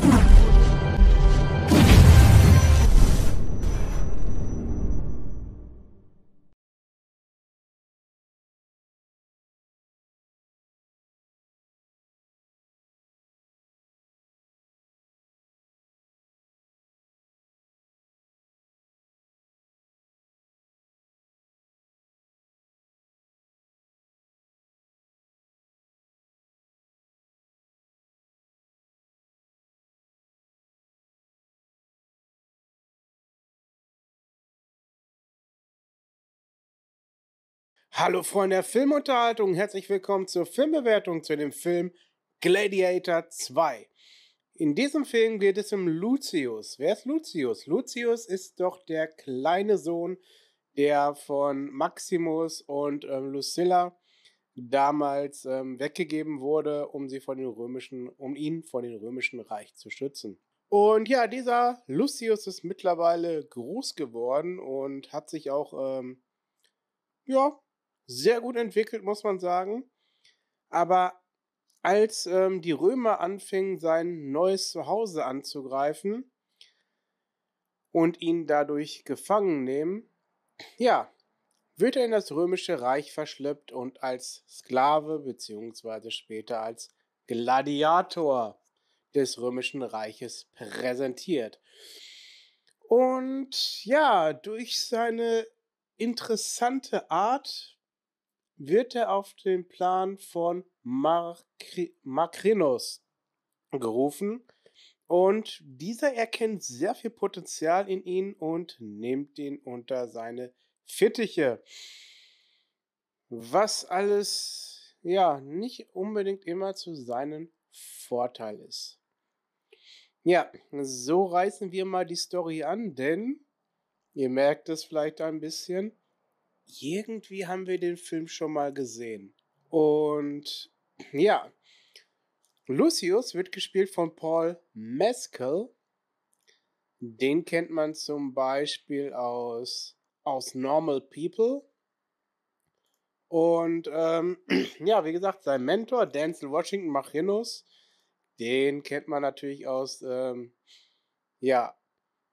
Come on. Hallo Freunde der Filmunterhaltung, herzlich willkommen zur Filmbewertung zu dem Film Gladiator 2. In diesem Film geht es um Lucius. Wer ist Lucius? Lucius ist doch der kleine Sohn, der von Maximus und ähm, Lucilla damals ähm, weggegeben wurde, um sie von den römischen, um ihn vor dem römischen Reich zu schützen. Und ja, dieser Lucius ist mittlerweile groß geworden und hat sich auch ähm, ja, sehr gut entwickelt, muss man sagen. Aber als ähm, die Römer anfingen, sein neues Zuhause anzugreifen und ihn dadurch gefangen nehmen, ja, wird er in das römische Reich verschleppt und als Sklave bzw. später als Gladiator des römischen Reiches präsentiert. Und ja, durch seine interessante Art wird er auf den Plan von Makri Makrinos gerufen. Und dieser erkennt sehr viel Potenzial in ihn und nimmt ihn unter seine Fittiche. Was alles, ja, nicht unbedingt immer zu seinem Vorteil ist. Ja, so reißen wir mal die Story an, denn ihr merkt es vielleicht ein bisschen irgendwie haben wir den Film schon mal gesehen. Und ja, Lucius wird gespielt von Paul Mescal. Den kennt man zum Beispiel aus, aus Normal People. Und ähm, ja, wie gesagt, sein Mentor, Denzel Washington Machinus, den kennt man natürlich aus, ähm, ja,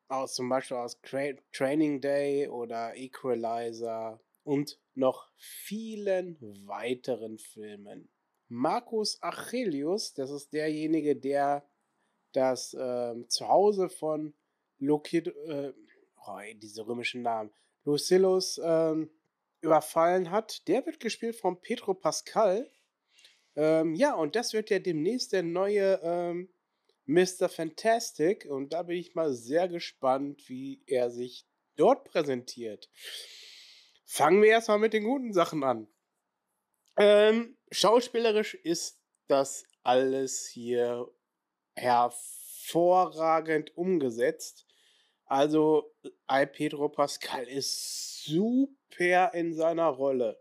aus zum Beispiel aus Tra Training Day oder Equalizer und noch vielen weiteren Filmen. Markus Achelius, das ist derjenige, der das äh, Zuhause von Lokid, äh, oh, diese römischen Namen, Lucillus äh, überfallen hat, der wird gespielt von Pedro Pascal. Ähm, ja, und das wird ja demnächst der neue ähm, Mr. Fantastic. Und da bin ich mal sehr gespannt, wie er sich dort präsentiert. Fangen wir erstmal mit den guten Sachen an. Ähm, schauspielerisch ist das alles hier hervorragend umgesetzt. Also, Al Pedro Pascal ist super in seiner Rolle.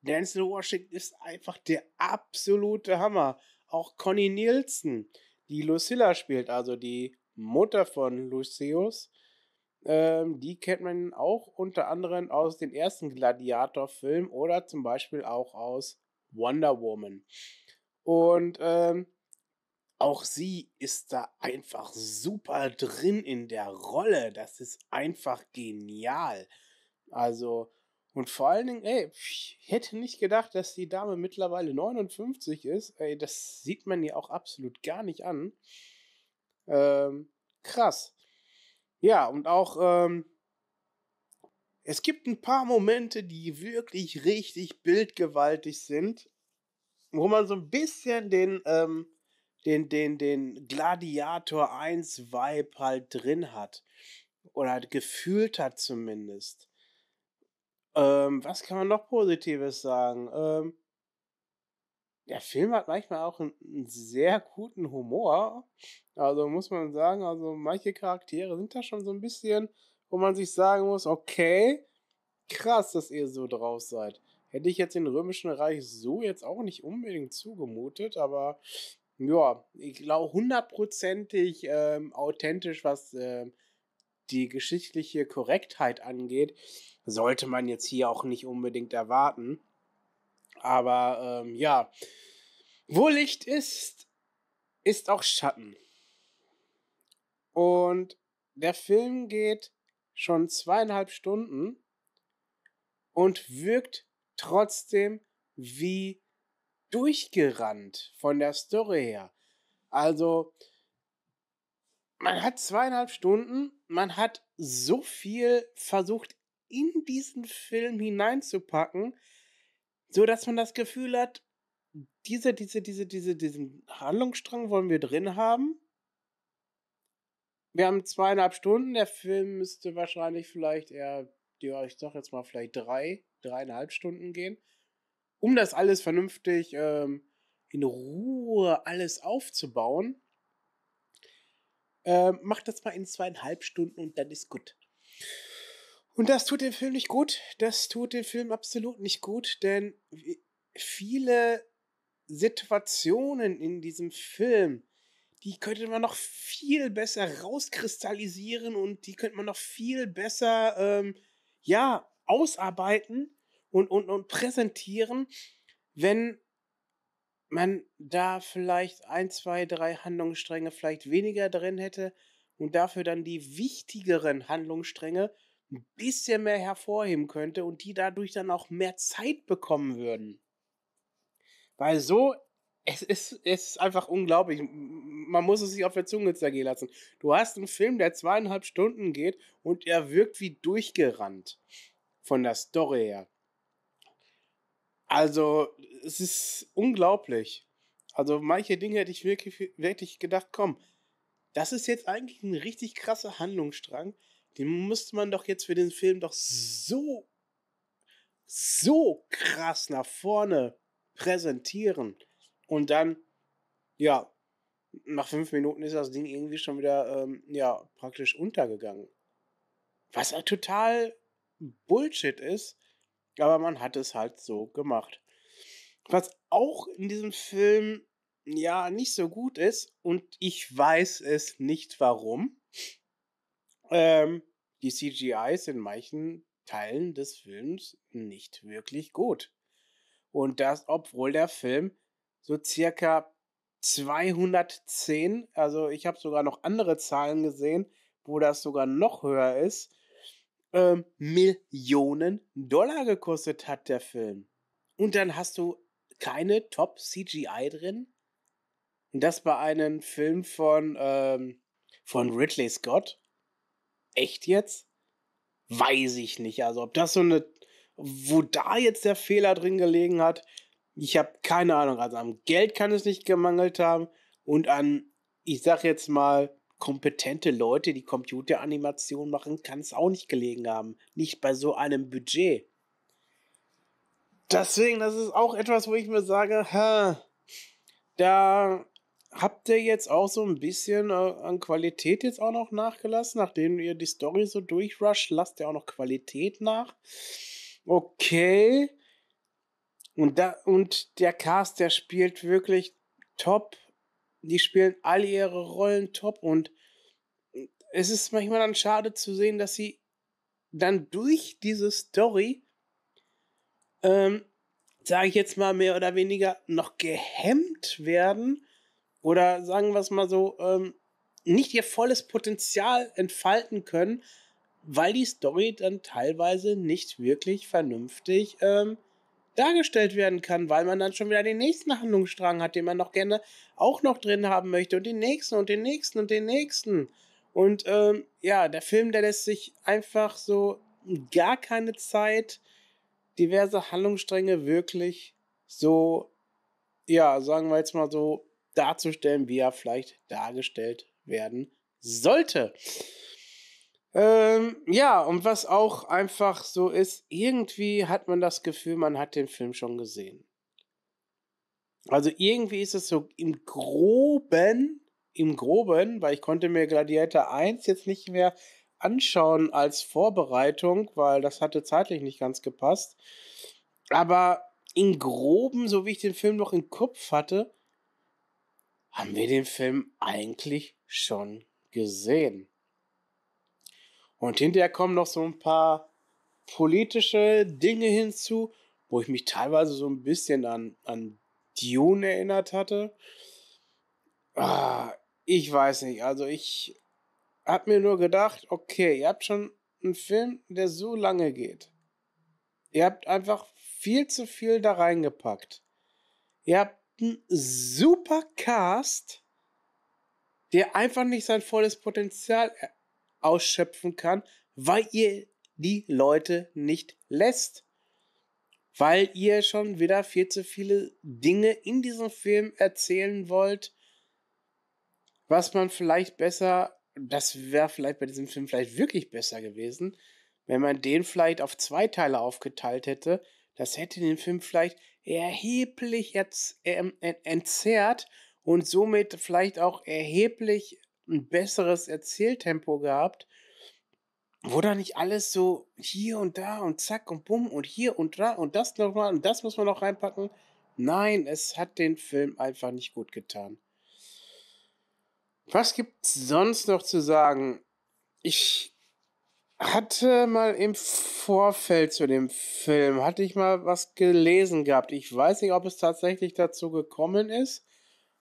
Denzel Washington ist einfach der absolute Hammer. Auch Connie Nielsen die Lucilla spielt, also die Mutter von Lucius. Ähm, die kennt man auch unter anderem aus den ersten Gladiator-Filmen oder zum Beispiel auch aus Wonder Woman. Und ähm, auch sie ist da einfach super drin in der Rolle. Das ist einfach genial. Also und vor allen Dingen, ey, ich hätte nicht gedacht, dass die Dame mittlerweile 59 ist. Ey, das sieht man ja auch absolut gar nicht an. Ähm, krass. Ja, und auch, ähm, es gibt ein paar Momente, die wirklich richtig bildgewaltig sind, wo man so ein bisschen den, ähm, den, den, den Gladiator 1 Vibe halt drin hat. Oder halt gefühlt hat zumindest. Ähm, was kann man noch Positives sagen? Ähm, der Film hat manchmal auch einen, sehr guten Humor. Also muss man sagen, also manche Charaktere sind da schon so ein bisschen, wo man sich sagen muss, okay, krass, dass ihr so drauf seid. Hätte ich jetzt den Römischen Reich so jetzt auch nicht unbedingt zugemutet, aber ja, ich glaube hundertprozentig ähm, authentisch, was ähm, die geschichtliche Korrektheit angeht, sollte man jetzt hier auch nicht unbedingt erwarten. Aber ähm, ja, wo Licht ist, ist auch Schatten. Und der Film geht schon zweieinhalb Stunden und wirkt trotzdem wie durchgerannt von der Story her. Also man hat zweieinhalb Stunden, man hat so viel versucht, in diesen Film hineinzupacken, so dass man das Gefühl hat, diese, diese, diese, diese, diesen Handlungsstrang wollen wir drin haben. Wir haben zweieinhalb Stunden, der Film müsste wahrscheinlich vielleicht eher, ja, ich sag jetzt mal, vielleicht drei, dreieinhalb Stunden gehen, um das alles vernünftig ähm, in Ruhe alles aufzubauen äh, mach das mal in zweieinhalb Stunden und dann ist gut. Und das tut dem Film nicht gut. Das tut dem Film absolut nicht gut, denn viele Situationen in diesem Film, die könnte man noch viel besser rauskristallisieren und die könnte man noch viel besser, ähm, ja, ausarbeiten und, und, und präsentieren, wenn man da vielleicht ein, zwei, drei Handlungsstränge vielleicht weniger drin hätte und dafür dann die wichtigeren Handlungsstränge ein bisschen mehr hervorheben könnte und die dadurch dann auch mehr Zeit bekommen würden. Weil so, es ist, es ist einfach unglaublich. Man muss es sich auf der Zunge zergehen lassen. Du hast einen Film, der zweieinhalb Stunden geht und er wirkt wie durchgerannt von der Story her. Also, es ist unglaublich. Also manche Dinge hätte ich wirklich, wirklich gedacht, komm, das ist jetzt eigentlich ein richtig krasser Handlungsstrang. Den müsste man doch jetzt für den Film doch so, so krass nach vorne präsentieren. Und dann, ja, nach fünf Minuten ist das Ding irgendwie schon wieder, ähm, ja, praktisch untergegangen. Was halt total Bullshit ist, aber man hat es halt so gemacht was auch in diesem Film ja nicht so gut ist und ich weiß es nicht warum. Ähm, die CGIs in manchen Teilen des Films nicht wirklich gut. Und das, obwohl der Film so circa 210, also ich habe sogar noch andere Zahlen gesehen, wo das sogar noch höher ist, ähm, Millionen Dollar gekostet hat der Film. Und dann hast du keine Top-CGI drin. Und das bei einem Film von, ähm, von Ridley Scott. Echt jetzt? Weiß ich nicht. Also, ob das so eine. Wo da jetzt der Fehler drin gelegen hat, ich habe keine Ahnung. Also, am Geld kann es nicht gemangelt haben und an, ich sag jetzt mal, kompetente Leute, die Computeranimation machen, kann es auch nicht gelegen haben. Nicht bei so einem Budget deswegen, das ist auch etwas, wo ich mir sage, hä, da habt ihr jetzt auch so ein bisschen äh, an Qualität jetzt auch noch nachgelassen, nachdem ihr die Story so durchrusht, lasst ihr auch noch Qualität nach. Okay. Und, da, und der Cast, der spielt wirklich top. Die spielen alle ihre Rollen top. Und es ist manchmal dann schade zu sehen, dass sie dann durch diese Story ähm, sage ich jetzt mal mehr oder weniger, noch gehemmt werden oder sagen wir es mal so, ähm, nicht ihr volles Potenzial entfalten können, weil die Story dann teilweise nicht wirklich vernünftig ähm, dargestellt werden kann, weil man dann schon wieder den nächsten Handlungsstrang hat, den man noch gerne auch noch drin haben möchte und den nächsten und den nächsten und den nächsten. Und ähm, ja, der Film, der lässt sich einfach so gar keine Zeit diverse Handlungsstränge wirklich so, ja, sagen wir jetzt mal so, darzustellen, wie er vielleicht dargestellt werden sollte. Ähm, ja, und was auch einfach so ist, irgendwie hat man das Gefühl, man hat den Film schon gesehen. Also irgendwie ist es so im groben, im groben, weil ich konnte mir Gladiator 1 jetzt nicht mehr anschauen als Vorbereitung, weil das hatte zeitlich nicht ganz gepasst. Aber in groben, so wie ich den Film noch im Kopf hatte, haben wir den Film eigentlich schon gesehen. Und hinterher kommen noch so ein paar politische Dinge hinzu, wo ich mich teilweise so ein bisschen an, an Dune erinnert hatte. Ah, ich weiß nicht, also ich hab mir nur gedacht, okay, ihr habt schon einen Film, der so lange geht. Ihr habt einfach viel zu viel da reingepackt. Ihr habt einen super Cast, der einfach nicht sein volles Potenzial äh, ausschöpfen kann, weil ihr die Leute nicht lässt. Weil ihr schon wieder viel zu viele Dinge in diesem Film erzählen wollt, was man vielleicht besser das wäre vielleicht bei diesem Film vielleicht wirklich besser gewesen, wenn man den vielleicht auf zwei Teile aufgeteilt hätte. Das hätte den Film vielleicht erheblich jetzt äh, entzerrt und somit vielleicht auch erheblich ein besseres Erzähltempo gehabt, wo da nicht alles so hier und da und zack und bumm und hier und da und das nochmal und das muss man noch reinpacken. Nein, es hat den Film einfach nicht gut getan. Was gibt es sonst noch zu sagen? Ich hatte mal im Vorfeld zu dem Film, hatte ich mal was gelesen gehabt. Ich weiß nicht, ob es tatsächlich dazu gekommen ist.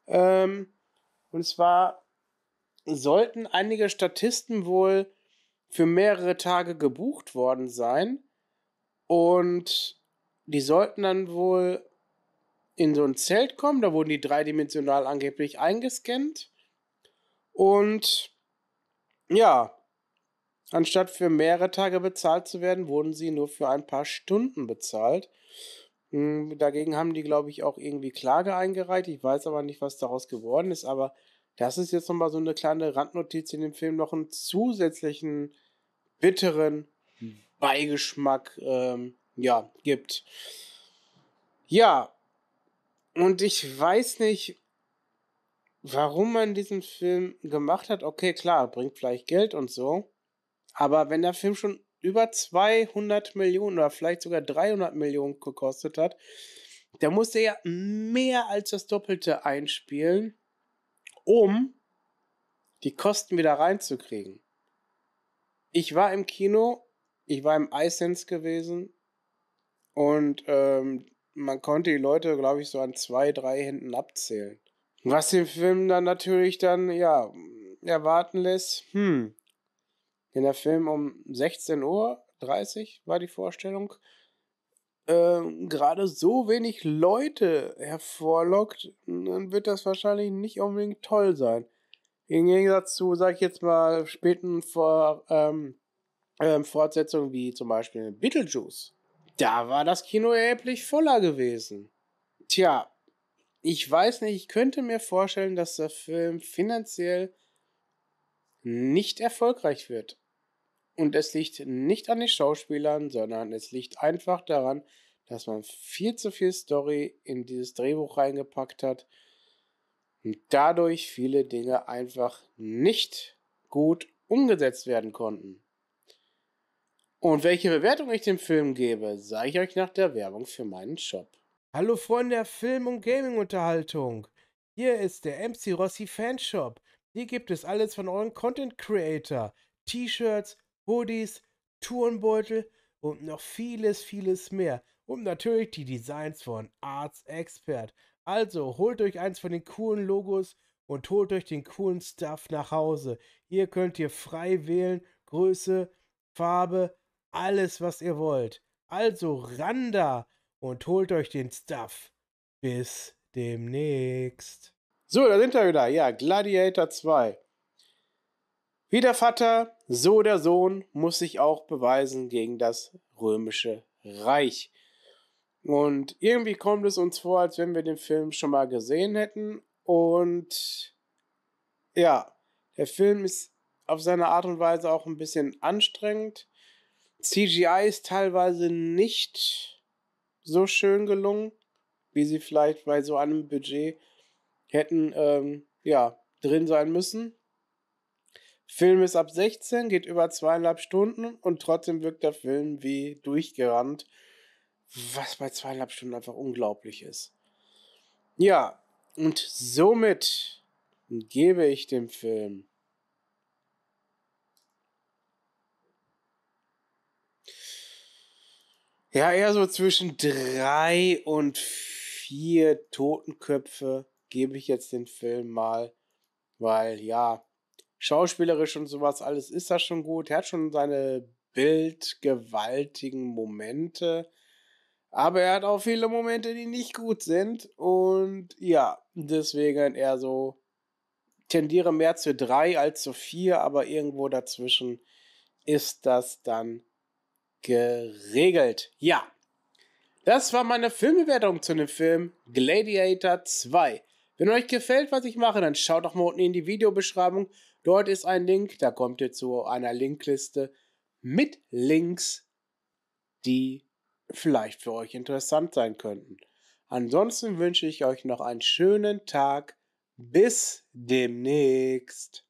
Ähm, und zwar sollten einige Statisten wohl für mehrere Tage gebucht worden sein. Und die sollten dann wohl in so ein Zelt kommen. Da wurden die dreidimensional angeblich eingescannt. Und ja, anstatt für mehrere Tage bezahlt zu werden, wurden sie nur für ein paar Stunden bezahlt. Hm, dagegen haben die, glaube ich, auch irgendwie Klage eingereicht. Ich weiß aber nicht, was daraus geworden ist. Aber das ist jetzt nochmal so eine kleine Randnotiz in dem Film. Noch einen zusätzlichen bitteren Beigeschmack ähm, ja, gibt. Ja, und ich weiß nicht, warum man diesen Film gemacht hat, okay, klar, bringt vielleicht Geld und so. Aber wenn der Film schon über 200 Millionen oder vielleicht sogar 300 Millionen gekostet hat, der musste ja mehr als das Doppelte einspielen, um die Kosten wieder reinzukriegen. Ich war im Kino, ich war im iSense gewesen und ähm, man konnte die Leute, glaube ich, so an zwei, drei Händen abzählen. Was den Film dann natürlich dann, ja, erwarten lässt, hm. Denn der Film um 16.30 Uhr war die Vorstellung, äh, gerade so wenig Leute hervorlockt, dann wird das wahrscheinlich nicht unbedingt toll sein. Im Gegensatz zu, sag ich jetzt mal, späten Vor ähm, ähm, Fortsetzungen wie zum Beispiel Beetlejuice. Da war das Kino erheblich voller gewesen. Tja, ich weiß nicht, ich könnte mir vorstellen, dass der Film finanziell nicht erfolgreich wird. Und es liegt nicht an den Schauspielern, sondern es liegt einfach daran, dass man viel zu viel Story in dieses Drehbuch reingepackt hat und dadurch viele Dinge einfach nicht gut umgesetzt werden konnten. Und welche Bewertung ich dem Film gebe, sage ich euch nach der Werbung für meinen Shop. Hallo Freunde der Film- und Gaming-Unterhaltung. Hier ist der MC Rossi Fanshop. Hier gibt es alles von euren Content Creator. T-Shirts, Hoodies, Tourenbeutel und noch vieles, vieles mehr. Und natürlich die Designs von Arts Expert. Also holt euch eins von den coolen Logos und holt euch den coolen Stuff nach Hause. Hier könnt ihr frei wählen, Größe, Farbe, alles was ihr wollt. Also Randa und holt euch den Stuff. Bis demnächst. So, da sind wir wieder. Ja, Gladiator 2. Wie der Vater, so der Sohn muss sich auch beweisen gegen das römische Reich. Und irgendwie kommt es uns vor, als wenn wir den Film schon mal gesehen hätten. Und ja, der Film ist auf seine Art und Weise auch ein bisschen anstrengend. CGI ist teilweise nicht so schön gelungen, wie sie vielleicht bei so einem Budget hätten ähm, ja, drin sein müssen. Film ist ab 16, geht über zweieinhalb Stunden und trotzdem wirkt der Film wie durchgerannt, was bei zweieinhalb Stunden einfach unglaublich ist. Ja, und somit gebe ich dem Film Ja, eher so zwischen drei und vier Totenköpfe gebe ich jetzt den Film mal, weil ja, schauspielerisch und sowas alles ist das schon gut. Er hat schon seine bildgewaltigen Momente, aber er hat auch viele Momente, die nicht gut sind und ja, deswegen eher so tendiere mehr zu drei als zu vier, aber irgendwo dazwischen ist das dann geregelt. Ja, das war meine Filmbewertung zu dem Film Gladiator 2. Wenn euch gefällt, was ich mache, dann schaut doch mal unten in die Videobeschreibung. Dort ist ein Link, da kommt ihr zu einer Linkliste mit Links, die vielleicht für euch interessant sein könnten. Ansonsten wünsche ich euch noch einen schönen Tag. Bis demnächst.